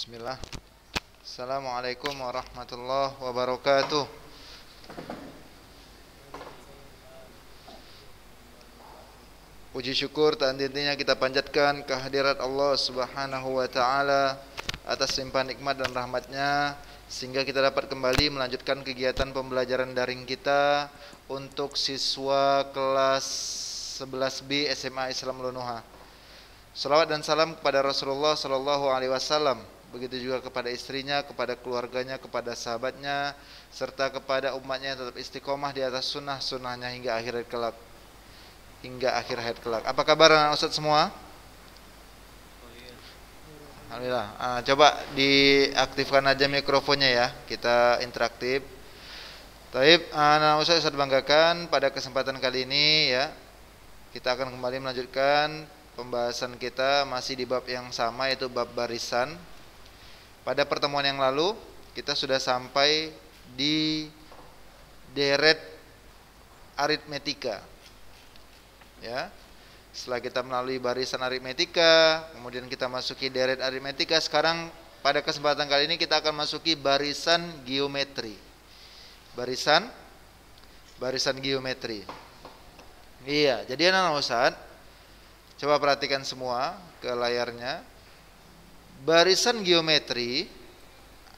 Bismillah Assalamualaikum warahmatullahi wabarakatuh Puji syukur tak intinya kita panjatkan kehadirat Allah subhanahu wa ta'ala Atas simpan nikmat dan rahmatnya Sehingga kita dapat kembali melanjutkan kegiatan pembelajaran daring kita Untuk siswa kelas 11B SMA Islam Lunuha Salawat dan salam kepada Rasulullah Sallallahu Alaihi Wasallam begitu juga kepada istrinya, kepada keluarganya, kepada sahabatnya, serta kepada umatnya yang tetap istiqomah di atas sunnah sunnahnya hingga akhir hayat kelak. Hingga akhir hayat kelak. Apa kabar anak ustadz semua? Alhamdulillah. Ah, coba diaktifkan aja mikrofonnya ya. Kita interaktif. Taib, ah, anak Ustaz ustadz banggakan pada kesempatan kali ini ya. Kita akan kembali melanjutkan pembahasan kita masih di bab yang sama yaitu bab barisan pada pertemuan yang lalu kita sudah sampai di deret aritmetika. Ya. Setelah kita melalui barisan aritmetika, kemudian kita masuki deret aritmetika, sekarang pada kesempatan kali ini kita akan masuki barisan geometri. Barisan barisan geometri. Iya, jadi anak-anak Ustaz, coba perhatikan semua ke layarnya. Barisan geometri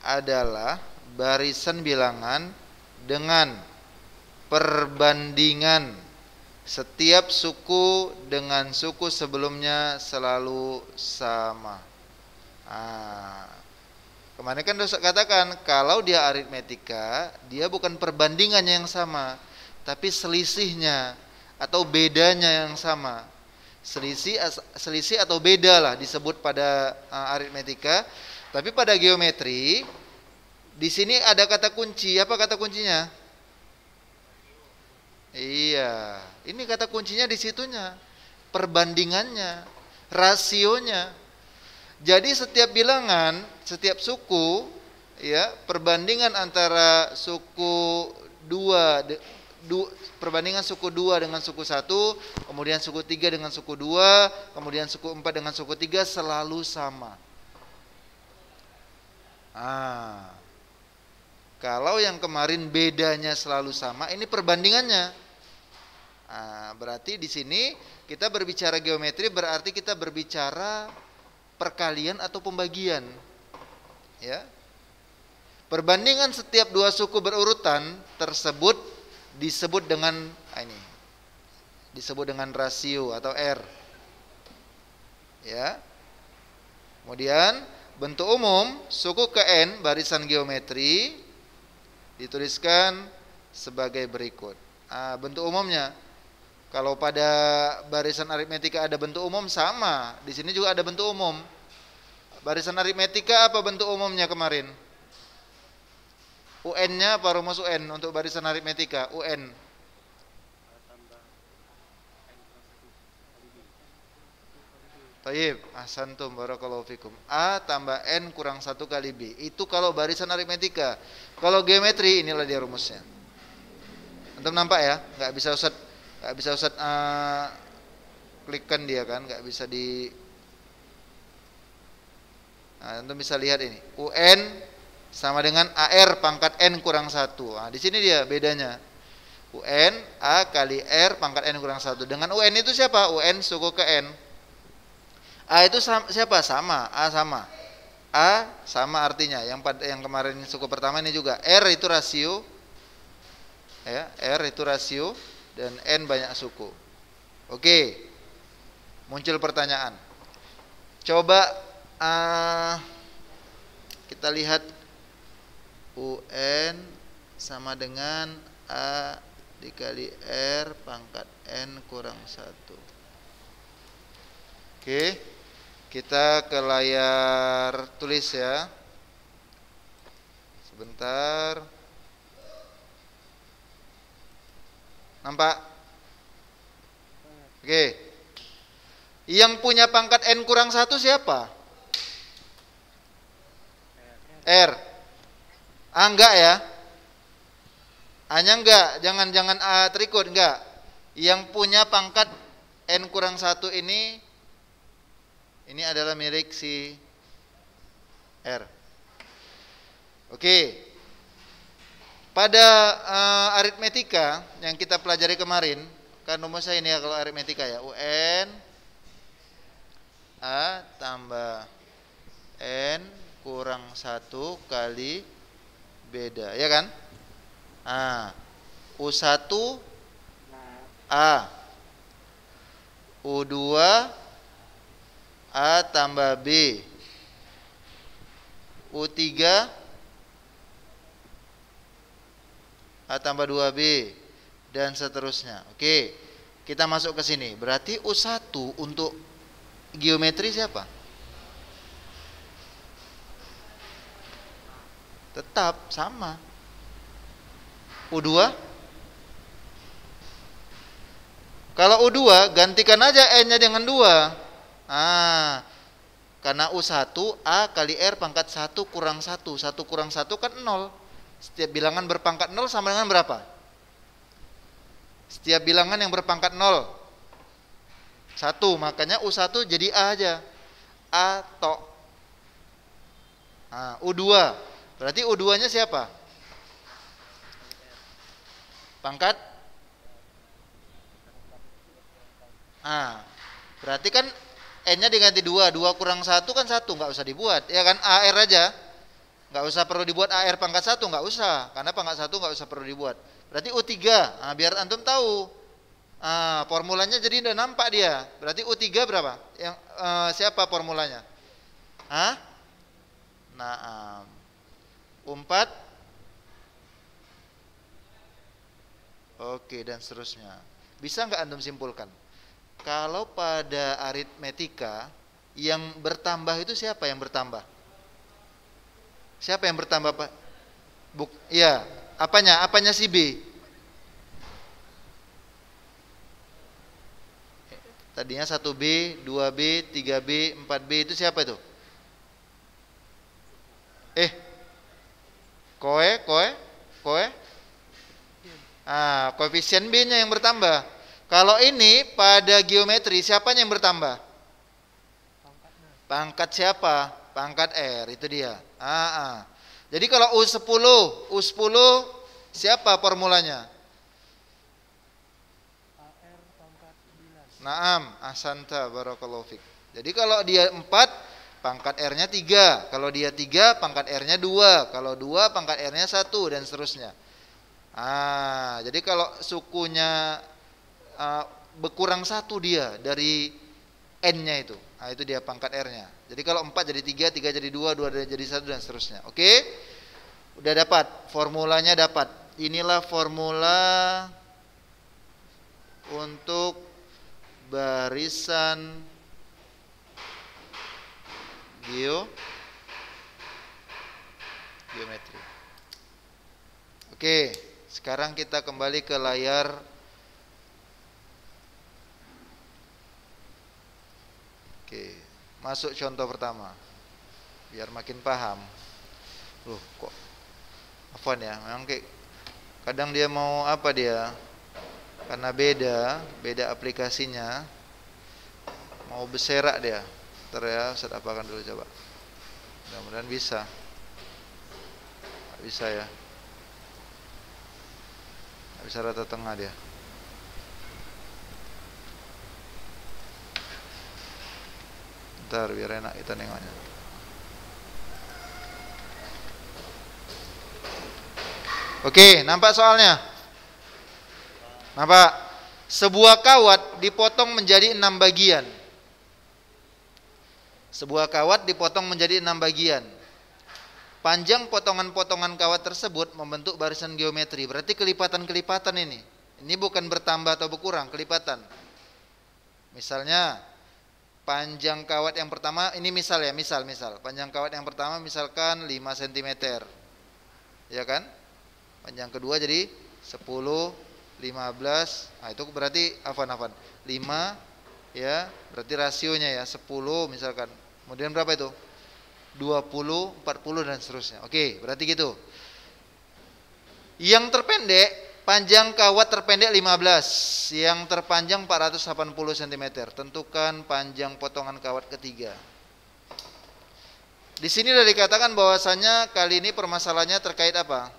adalah barisan bilangan dengan perbandingan setiap suku dengan suku sebelumnya selalu sama. Nah, kemarin kan dosa katakan kalau dia aritmetika dia bukan perbandingannya yang sama, tapi selisihnya atau bedanya yang sama selisih selisih atau beda lah disebut pada uh, aritmetika. Tapi pada geometri di sini ada kata kunci. Apa kata kuncinya? Iya, ini kata kuncinya di situnya. Perbandingannya, rasionya. Jadi setiap bilangan, setiap suku ya, perbandingan antara suku 2 du, perbandingan suku 2 dengan suku 1, kemudian suku 3 dengan suku 2, kemudian suku 4 dengan suku 3 selalu sama. Ah. Kalau yang kemarin bedanya selalu sama, ini perbandingannya. Ah, berarti di sini kita berbicara geometri berarti kita berbicara perkalian atau pembagian. Ya. Perbandingan setiap dua suku berurutan tersebut disebut dengan ah, ini disebut dengan rasio atau R. Ya. Kemudian bentuk umum suku ke N barisan geometri dituliskan sebagai berikut. Nah, bentuk umumnya kalau pada barisan aritmetika ada bentuk umum sama, di sini juga ada bentuk umum. Barisan aritmetika apa bentuk umumnya kemarin? UN-nya apa rumus UN untuk barisan aritmetika? UN. Taib, asantum barakallahu fikum. A tambah N kurang satu kali B. Itu kalau barisan aritmetika. Kalau geometri inilah dia rumusnya. Antum nampak ya? nggak bisa Ustaz nggak bisa Ustaz uh, klikkan dia kan, nggak bisa di Nah, bisa lihat ini. UN sama dengan AR pangkat N kurang 1. Nah, di sini dia bedanya. UN A kali R pangkat N kurang 1. Dengan UN itu siapa? UN suku ke N. A itu sama, siapa? Sama, A sama. A sama artinya yang pada yang kemarin suku pertama ini juga. R itu rasio ya, R itu rasio dan N banyak suku. Oke. Muncul pertanyaan. Coba uh, kita lihat UN sama dengan A dikali R pangkat N kurang satu. Oke kita ke layar tulis ya sebentar nampak Oke. Yang punya pangkat N kurang satu siapa? R. Ah enggak ya? Hanya enggak, jangan-jangan a ah, terikut enggak. Yang punya pangkat n kurang satu ini ini adalah milik si R. Oke. Pada uh, aritmetika yang kita pelajari kemarin, kan nomor saya ini ya kalau aritmetika ya, UN A tambah N kurang 1 kali beda ya kan ah U1 A U2 A tambah B U3 A tambah 2B dan seterusnya oke kita masuk ke sini berarti U1 untuk geometri siapa Tetap sama. U2 Kalau U2 gantikan aja N-nya dengan 2. Ah. Karena U1 A kali R pangkat 1 kurang 1. 1 kurang 1 kan 0. Setiap bilangan berpangkat 0 sama dengan berapa? Setiap bilangan yang berpangkat 0 1. Makanya U1 jadi A aja. A to. Nah, U2 Berarti U2-nya siapa? Pangkat? Ah, berarti kan N-nya diganti 2, 2 kurang 1 kan 1, nggak usah dibuat. Ya kan AR aja. Nggak usah perlu dibuat AR pangkat 1, nggak usah. Karena pangkat 1 nggak usah perlu dibuat. Berarti U3, nah, biar antum tahu. Ah, formulanya jadi udah nampak dia. Berarti U3 berapa? Yang eh, siapa formulanya? Hah? Naam. Ah umpat Oke dan seterusnya Bisa nggak Anda simpulkan Kalau pada aritmetika Yang bertambah itu siapa yang bertambah Siapa yang bertambah Pak Buk, Ya Apanya Apanya si B Tadinya 1B, 2B, 3B, 4B itu siapa itu? Eh, koe koe koe ah koefisien b nya yang bertambah kalau ini pada geometri siapa yang bertambah pangkat siapa pangkat r itu dia ah, ah. jadi kalau u10 u10 siapa formulanya Naam, asanta barakallahu fik. Jadi kalau dia 4 pangkat R-nya 3. Kalau dia 3, pangkat R-nya 2. Kalau 2, pangkat R-nya 1 dan seterusnya. Ah, jadi kalau sukunya uh, berkurang satu dia dari N-nya itu. Nah, itu dia pangkat R-nya. Jadi kalau 4 jadi 3, 3 jadi 2, 2 jadi 1 dan seterusnya. Oke? Udah dapat, formulanya dapat. Inilah formula untuk barisan geo geometri. Oke, sekarang kita kembali ke layar Oke, masuk contoh pertama. Biar makin paham. Loh, kok Afwan ya, memang kayak kadang dia mau apa dia? Karena beda, beda aplikasinya. Mau berserak dia ntar ya set apakan dulu coba mudah-mudahan bisa Nggak bisa ya Gak bisa rata tengah dia Ntar biar enak kita nengoknya Oke, nampak soalnya? Nampak? Sebuah kawat dipotong menjadi enam bagian. Sebuah kawat dipotong menjadi enam bagian. Panjang potongan-potongan kawat tersebut membentuk barisan geometri. Berarti kelipatan-kelipatan ini. Ini bukan bertambah atau berkurang, kelipatan. Misalnya panjang kawat yang pertama, ini misal ya, misal, misal. Panjang kawat yang pertama misalkan 5 cm. Ya kan? Panjang kedua jadi 10, 15. Nah, itu berarti apa-apa 5 ya, berarti rasionya ya 10 misalkan Kemudian berapa itu? 20, 40 dan seterusnya. Oke, berarti gitu. Yang terpendek panjang kawat terpendek 15, yang terpanjang 480 cm. Tentukan panjang potongan kawat ketiga. Di sini sudah dikatakan bahwasanya kali ini permasalahannya terkait apa?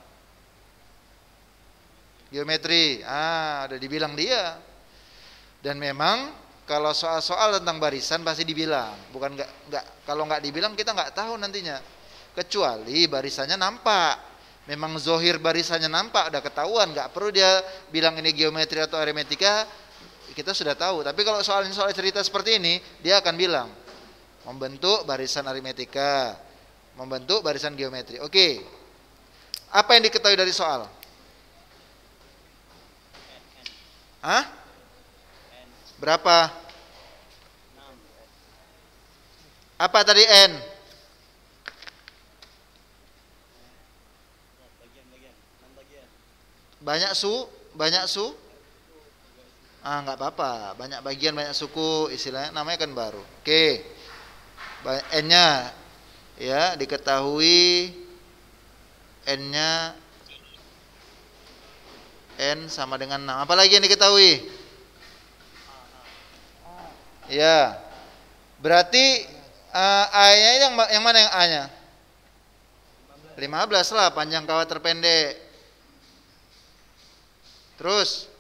Geometri. Ah, ada dibilang dia. Dan memang kalau soal-soal tentang barisan pasti dibilang bukan nggak nggak kalau nggak dibilang kita nggak tahu nantinya kecuali barisannya nampak memang zohir barisannya nampak udah ketahuan nggak perlu dia bilang ini geometri atau aritmetika kita sudah tahu tapi kalau soal soal cerita seperti ini dia akan bilang membentuk barisan aritmetika membentuk barisan geometri oke apa yang diketahui dari soal Hah? Berapa? Apa tadi N? Banyak su, banyak su. Ah, nggak apa-apa. Banyak bagian, banyak suku, istilahnya namanya kan baru. Oke. N-nya ya diketahui N-nya N sama dengan 6. lagi yang diketahui? Ya. Berarti uh, A-nya yang yang mana yang A-nya? 15 lah panjang kawat terpendek. Terus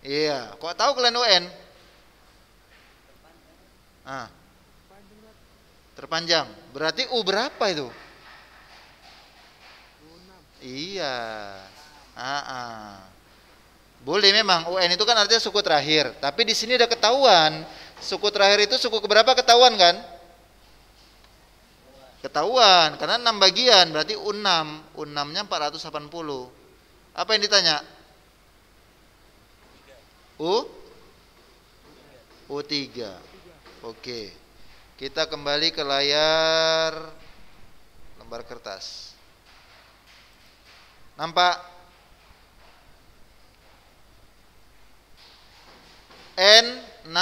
Iya, kok tahu kalian UN? Ah. Terpanjang. Berarti U berapa itu? Iya. Ah, ah. Boleh memang UN itu kan artinya suku terakhir, tapi di sini ada ketahuan. Suku terakhir itu suku keberapa ketahuan kan? Ketahuan, karena enam bagian, berarti unam, nya 480. Apa yang ditanya? U? U3. Oke. Kita kembali ke layar lembar kertas. Nampak N 6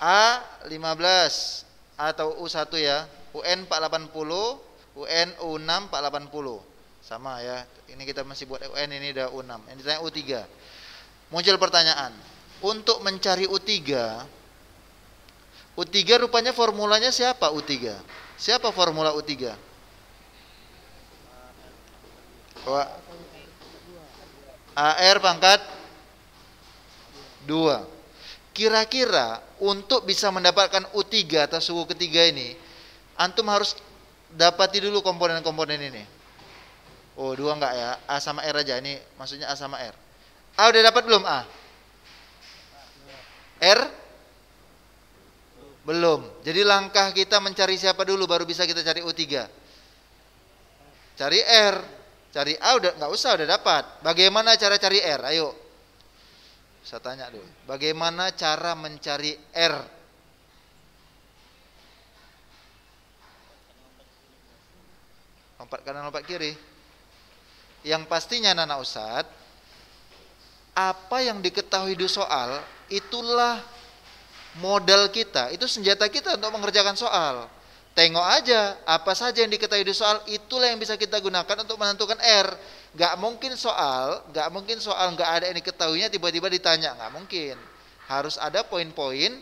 A 15 atau U1 ya UN 480 UN U6 480 sama ya ini kita masih buat UN ini udah U6 yang ditanya U3 muncul pertanyaan untuk mencari U3 U3 rupanya formulanya siapa U3 siapa formula U3 AR pangkat dua. Kira-kira untuk bisa mendapatkan U3 atau suhu ketiga ini, antum harus dapati dulu komponen-komponen ini. Oh, dua enggak ya? A sama R aja ini, maksudnya A sama R. A udah dapat belum A? R? Belum. Jadi langkah kita mencari siapa dulu baru bisa kita cari U3. Cari R. Cari A udah nggak usah udah dapat. Bagaimana cara cari R? Ayo. Saya tanya dulu, bagaimana cara mencari R? Lompat kanan, lompat kiri. Yang pastinya Nana Ustad, apa yang diketahui di soal, itulah modal kita, itu senjata kita untuk mengerjakan soal. Tengok aja apa saja yang diketahui di soal, itulah yang bisa kita gunakan untuk menentukan R Gak mungkin soal, gak mungkin soal gak ada ini ketahuinya tiba-tiba ditanya, gak mungkin. Harus ada poin-poin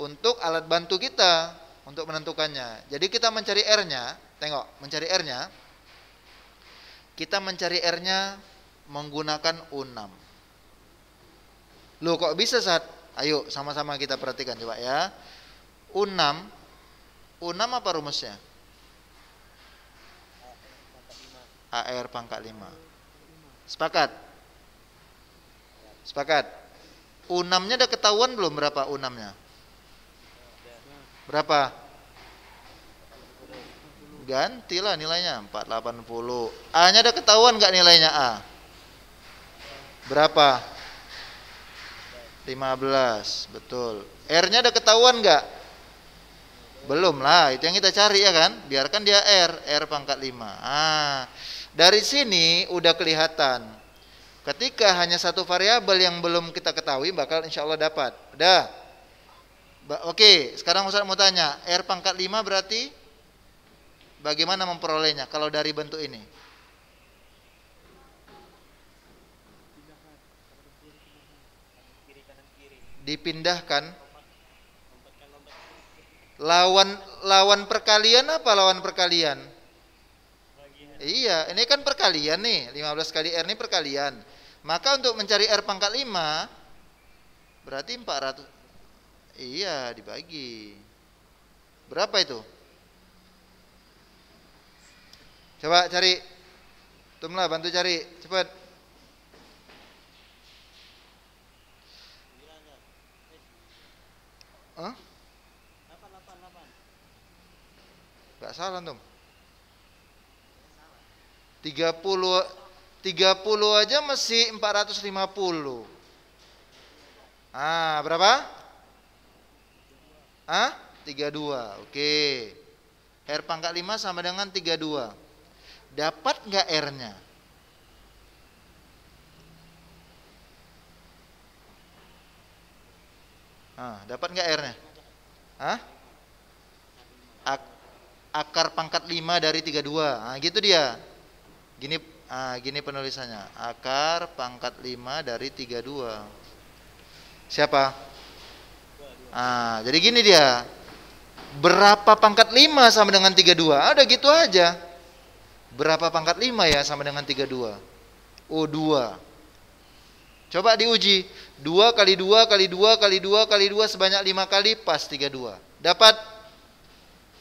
untuk alat bantu kita untuk menentukannya. Jadi kita mencari R-nya, tengok, mencari R-nya. Kita mencari R-nya menggunakan U6. Lu kok bisa saat? Ayo sama-sama kita perhatikan coba ya. U6 U6 apa rumusnya? AR pangkat 5. Sepakat? Sepakat. Unamnya udah ketahuan belum berapa unamnya? Berapa? Gantilah nilainya 480. A-nya udah ketahuan nggak nilainya A? Berapa? 15, betul. R-nya udah ketahuan nggak? Belum lah, itu yang kita cari ya kan? Biarkan dia R, R pangkat 5. Ah. Dari sini udah kelihatan. Ketika hanya satu variabel yang belum kita ketahui bakal insya Allah dapat. Udah. Ba Oke, sekarang Ustaz mau tanya, R pangkat 5 berarti bagaimana memperolehnya kalau dari bentuk ini? Dipindahkan lawan lawan perkalian apa lawan perkalian? Iya, ini kan perkalian nih. 15 kali R ini perkalian. Maka untuk mencari R pangkat 5 berarti 400 Iya, dibagi. Berapa itu? Coba cari. Tumlah bantu cari, cepat. Hah? 888. Enggak salah, Tum. 30 30 aja masih 450. Ah, berapa? Ah, 32. Oke. R pangkat 5 sama dengan 32. Dapat nggak R-nya? Ah, dapat nggak R-nya? Ah? Ak akar pangkat 5 dari 32. Ah, gitu dia. Gini ah, gini penulisannya. Akar pangkat 5 dari 32. Siapa? Ah, jadi gini dia. Berapa pangkat 5 sama dengan 32? Ah, gitu aja. Berapa pangkat 5 ya sama dengan 32? Oh, 2. Coba diuji. 2 kali 2 kali 2 kali 2 kali 2 sebanyak 5 kali pas 32. Dapat?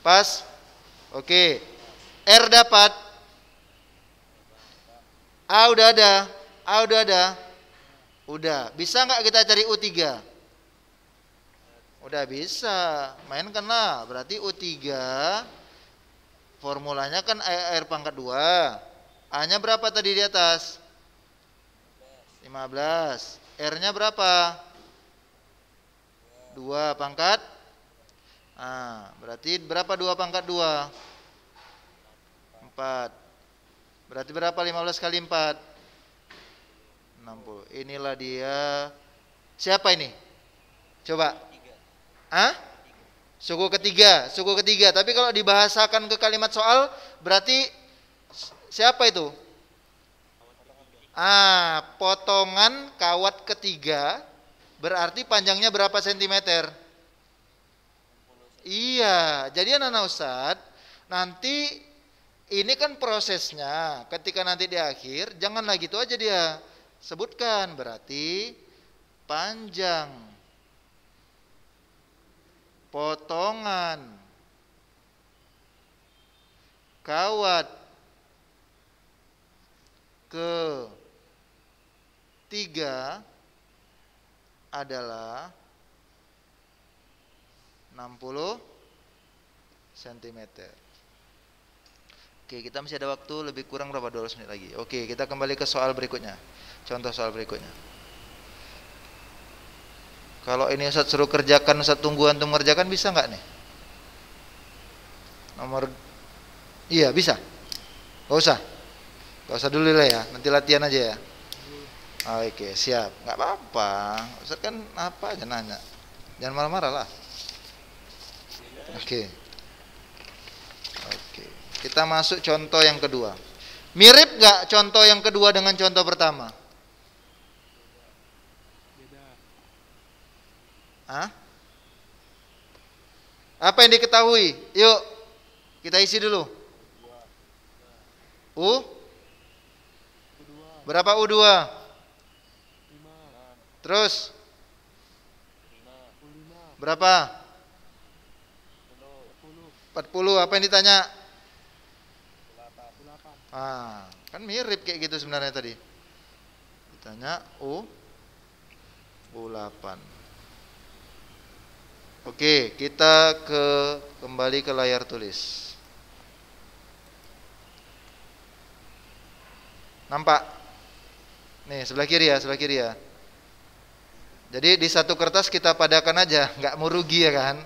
Pas? Oke. R dapat? A udah ada. A udah ada. Udah. Bisa nggak kita cari U3? Udah bisa. Main kena. Berarti U3 formulanya kan air pangkat 2. A-nya berapa tadi di atas? 15. R-nya berapa? 2 pangkat Ah, berarti berapa 2 pangkat 2? 4. Berarti berapa 15 kali 4? 60. Inilah dia. Siapa ini? Coba. Ah? Suku ketiga, suku ketiga. Tapi kalau dibahasakan ke kalimat soal, berarti siapa itu? Ah, potongan kawat ketiga berarti panjangnya berapa sentimeter? Iya, jadi anak-anak ustadz nanti ini kan prosesnya ketika nanti di akhir jangan lagi itu aja dia sebutkan berarti panjang potongan kawat ke tiga adalah 60 cm. Oke, kita masih ada waktu lebih kurang berapa 12 menit lagi. Oke, kita kembali ke soal berikutnya. Contoh soal berikutnya. Kalau ini Ustaz suruh kerjakan, Ustaz tunggu antum mengerjakan bisa nggak nih? Nomor Iya, bisa. Gak usah. Gak usah dulu lah ya, nanti latihan aja ya. Oke, siap. Gak apa-apa. Ustaz kan apa aja nanya. Jangan marah-marah lah. Oke. Okay. Kita masuk contoh yang kedua. Mirip gak contoh yang kedua dengan contoh pertama? Hah? Apa yang diketahui? Yuk, kita isi dulu. U? Berapa U2? Terus? Berapa? 40. Apa yang ditanya? Ah, kan mirip kayak gitu sebenarnya tadi. Ditanya U U8. Oke, kita ke kembali ke layar tulis. Nampak? Nih, sebelah kiri ya, sebelah kiri ya. Jadi di satu kertas kita padakan aja, nggak merugi ya kan?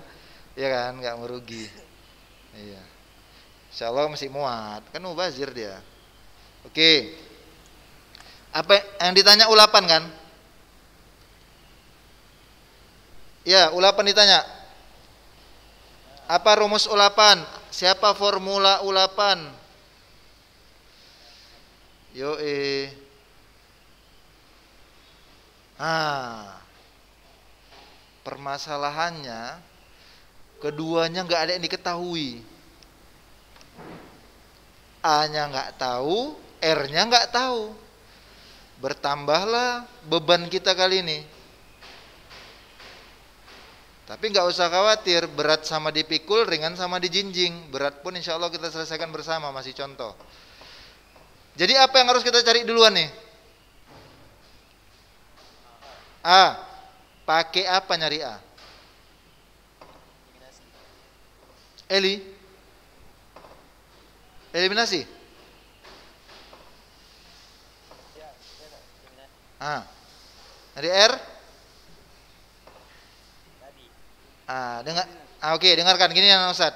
Ya kan, nggak merugi. Iya. Insya Allah masih muat. Kan mubazir dia. Oke. Apa yang ditanya ulapan kan? Ya, ulapan ditanya. Apa rumus ulapan? Siapa formula ulapan? Yo eh. Ah. Permasalahannya keduanya nggak ada yang diketahui. A-nya nggak tahu, R-nya nggak tahu. Bertambahlah beban kita kali ini. Tapi nggak usah khawatir, berat sama dipikul, ringan sama dijinjing. Berat pun insya Allah kita selesaikan bersama, masih contoh. Jadi apa yang harus kita cari duluan nih? A. Pakai apa nyari A? Eli? Eliminasi. Ah. Dari R? Ah, dengar. Ah, oke, okay, dengarkan gini ya Ustaz.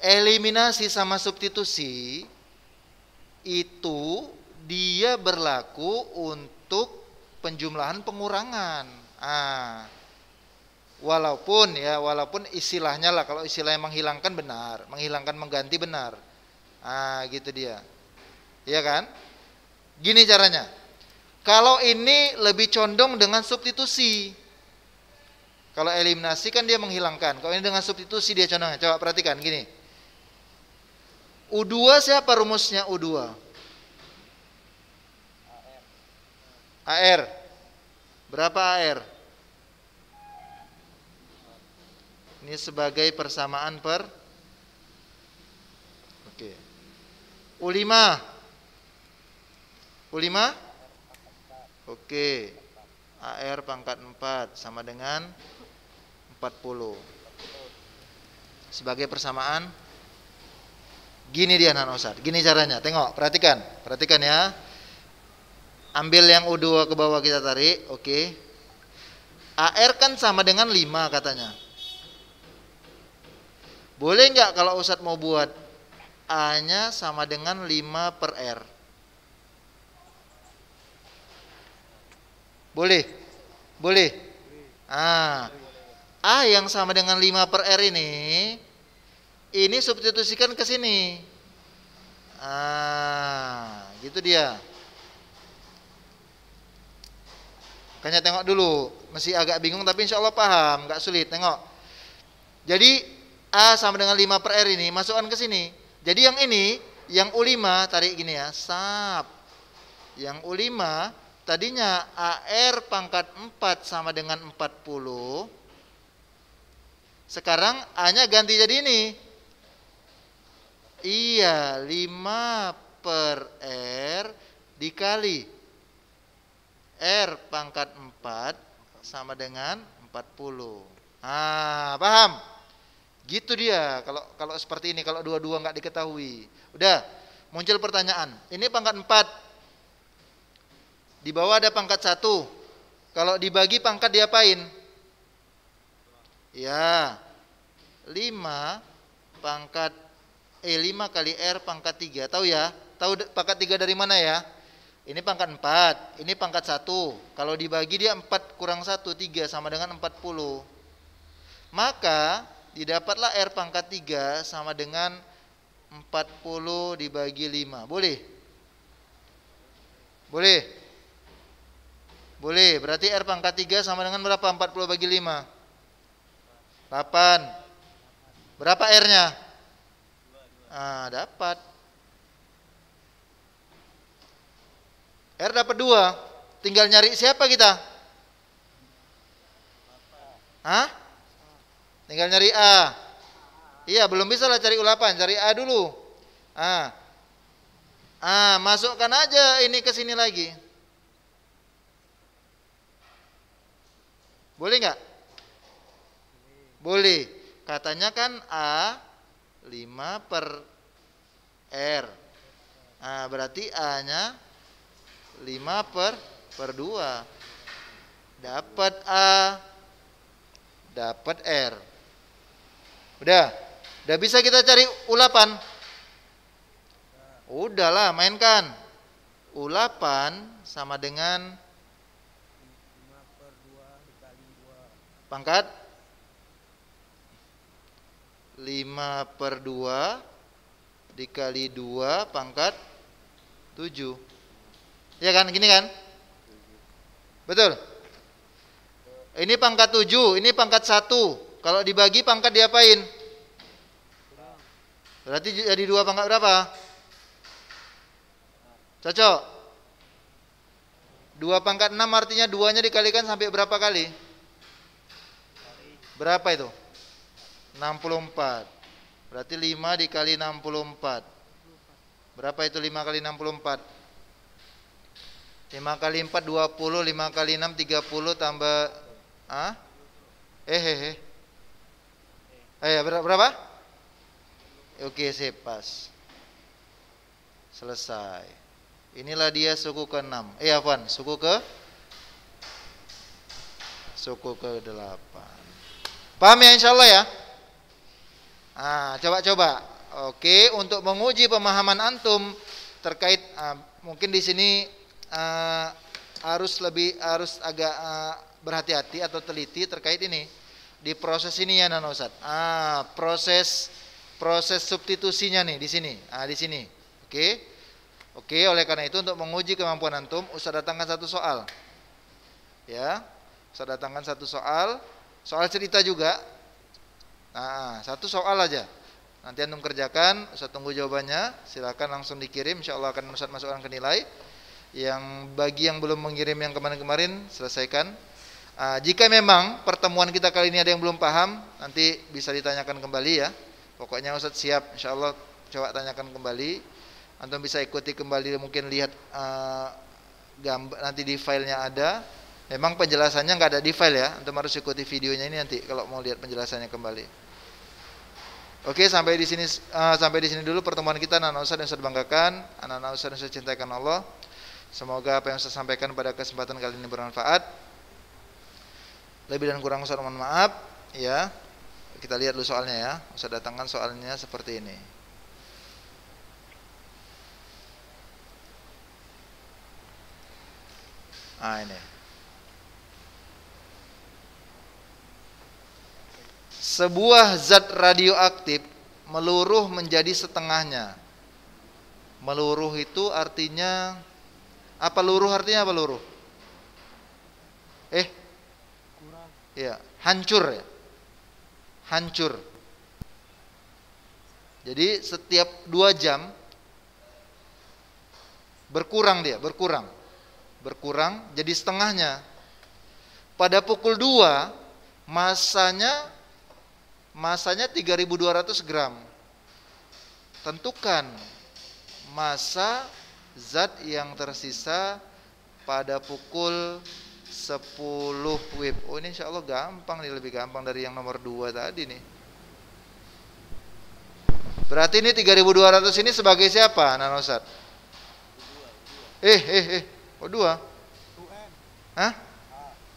Eliminasi sama substitusi itu dia berlaku untuk penjumlahan pengurangan. Ah. Walaupun ya, walaupun istilahnya lah kalau istilah yang menghilangkan benar, menghilangkan mengganti benar Ah, gitu dia. Iya kan? Gini caranya. Kalau ini lebih condong dengan substitusi. Kalau eliminasi kan dia menghilangkan. Kalau ini dengan substitusi dia condongnya. Coba perhatikan gini. U2 siapa rumusnya U2? AR. Berapa AR? Ini sebagai persamaan per U5? Oke. AR pangkat 4 sama dengan 40. Sebagai persamaan gini dia nanosat. Gini caranya. Tengok, perhatikan. Perhatikan ya. Ambil yang U2 ke bawah kita tarik. Oke. AR kan sama dengan 5 katanya. Boleh nggak kalau Ustadz mau buat A-nya sama dengan 5 per R. Boleh? Boleh? Ah, A yang sama dengan 5 per R ini, ini substitusikan ke sini. Ah, gitu dia. Kayaknya tengok dulu, masih agak bingung tapi insya Allah paham, nggak sulit, tengok. Jadi A sama dengan 5 per R ini, masukkan ke sini. Jadi yang ini, yang U5 tarik gini ya, sap. Yang U5 tadinya AR pangkat 4 sama dengan 40. Sekarang A-nya ganti jadi ini. Iya, 5 per R dikali R pangkat 4 sama dengan 40. Ah, paham? Gitu dia kalau kalau seperti ini kalau dua-dua nggak diketahui. Udah muncul pertanyaan. Ini pangkat 4. Di bawah ada pangkat 1. Kalau dibagi pangkat diapain? Ya. 5 pangkat eh 5 kali R pangkat 3. Tahu ya? Tahu pangkat 3 dari mana ya? Ini pangkat 4, ini pangkat 1. Kalau dibagi dia 4 kurang 1, 3 sama dengan 40. Maka didapatlah R pangkat 3 sama dengan 40 dibagi 5. Boleh? Boleh? Boleh. Berarti R pangkat 3 sama dengan berapa? 40 bagi 5. 8. Berapa R-nya? Ah, dapat. R dapat 2. Tinggal nyari siapa kita? Hah? Tinggal nyari A. Iya, belum bisa lah cari ulapan, cari A dulu. Ah. Ah, masukkan aja ini ke sini lagi. Boleh nggak? Boleh. Katanya kan A 5 per R. Ah, berarti A-nya 5 per per 2. Dapat A, dapat R. Udah. Udah bisa kita cari ulapan? Udahlah, mainkan. Ulapan sama dengan pangkat 5 per 2 dikali 2 pangkat 7 ya kan gini kan betul ini pangkat 7 ini pangkat 1 kalau dibagi pangkat diapain? Berarti jadi dua pangkat berapa? Cocok. Dua pangkat enam artinya duanya dikalikan sampai berapa kali? Berapa itu? 64. Berarti 5 dikali 64. Berapa itu 5 kali 64? 5 kali 4 20, 5 kali 6 30 tambah ah? Eh eh eh. Eh iya, berapa? Oke, sip, pas. Selesai. Inilah dia suku ke-6. Eh, apaan? Iya, suku ke Suku ke-8. Paham ya Insya Allah ya? Ah, coba-coba. Oke, untuk menguji pemahaman antum terkait ah, mungkin di sini ah, harus lebih harus agak ah, berhati-hati atau teliti terkait ini di proses ini ya Nano Ustaz. Ah, proses proses substitusinya nih di sini. Ah, di sini. Oke. Okay. Oke, okay, oleh karena itu untuk menguji kemampuan antum, Ustaz datangkan satu soal. Ya. Ustaz datangkan satu soal, soal cerita juga. Nah, satu soal aja. Nanti antum kerjakan, Ustaz tunggu jawabannya. Silakan langsung dikirim, insyaallah akan Ustaz masukkan ke nilai. Yang bagi yang belum mengirim yang kemarin-kemarin, selesaikan Uh, jika memang pertemuan kita kali ini ada yang belum paham, nanti bisa ditanyakan kembali ya. Pokoknya Ustadz siap, insya Allah coba tanyakan kembali. Antum bisa ikuti kembali, mungkin lihat uh, gambar nanti di filenya ada. Memang penjelasannya nggak ada di file ya, antum harus ikuti videonya ini nanti kalau mau lihat penjelasannya kembali. Oke, sampai di sini uh, sampai di sini dulu pertemuan kita anak-anak Ustaz yang saya banggakan, anak-anak Ustaz yang saya cintakan Allah. Semoga apa yang saya sampaikan pada kesempatan kali ini bermanfaat. Lebih dan kurang saya mohon maaf ya. Kita lihat dulu soalnya ya. Saya datangkan soalnya seperti ini. Ah ini. Sebuah zat radioaktif meluruh menjadi setengahnya. Meluruh itu artinya apa luruh artinya apa luruh? Eh, ya hancur ya hancur jadi setiap dua jam berkurang dia berkurang berkurang jadi setengahnya pada pukul 2 masanya masanya 3200 gram tentukan masa zat yang tersisa pada pukul 10 whip oh ini insya Allah gampang nih lebih gampang dari yang nomor 2 tadi nih berarti ini 3200 ini sebagai siapa nanosat eh eh eh oh dua Hah?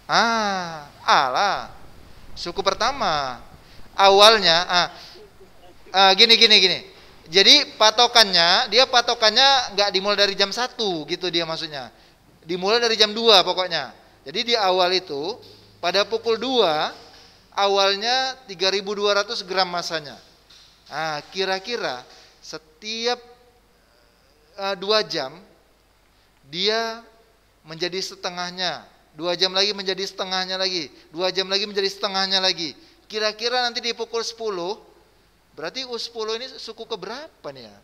ah ala ah, suku pertama awalnya ah, ah gini gini gini jadi patokannya dia patokannya nggak dimulai dari jam 1 gitu dia maksudnya dimulai dari jam 2 pokoknya jadi di awal itu pada pukul 2 awalnya 3200 gram masanya. Nah, kira-kira setiap uh, jam dia menjadi setengahnya. Dua jam lagi menjadi setengahnya lagi. Dua jam lagi menjadi setengahnya lagi. Kira-kira nanti di pukul 10, berarti U10 ini suku keberapa nih ya?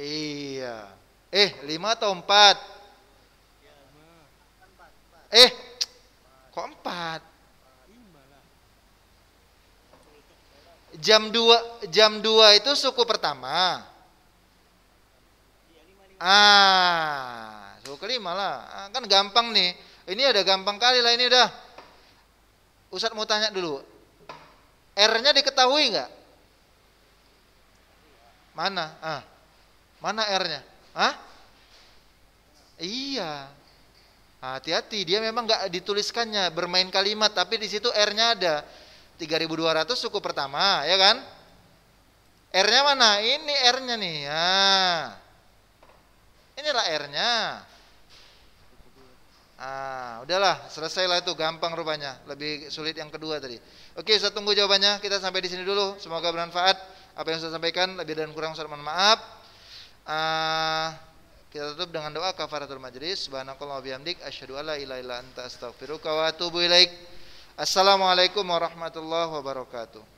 Iya. Eh, lima atau empat? Eh, kok empat? Jam dua, jam dua itu suku pertama. Ah, suku kelima lah. Ah, kan gampang nih. Ini ada gampang kali lah ini udah. Ustad mau tanya dulu. R-nya diketahui nggak? Mana? Ah. Mana R-nya? Hah? Iya. Hati-hati, dia memang nggak dituliskannya bermain kalimat, tapi di situ R-nya ada. 3200 suku pertama, ya kan? R-nya mana? Ini R-nya nih. Ya. Inilah R-nya. Ah, udahlah, selesai lah itu gampang rupanya. Lebih sulit yang kedua tadi. Oke, saya tunggu jawabannya. Kita sampai di sini dulu. Semoga bermanfaat apa yang saya sampaikan. Lebih dan kurang saya mohon maaf. Ah, kita tutup dengan doa kafaratul majlis. Subhanakallah bihamdik asyhadu alla ilaha illa anta astaghfiruka wa atubu ilaik. Assalamualaikum warahmatullahi wabarakatuh.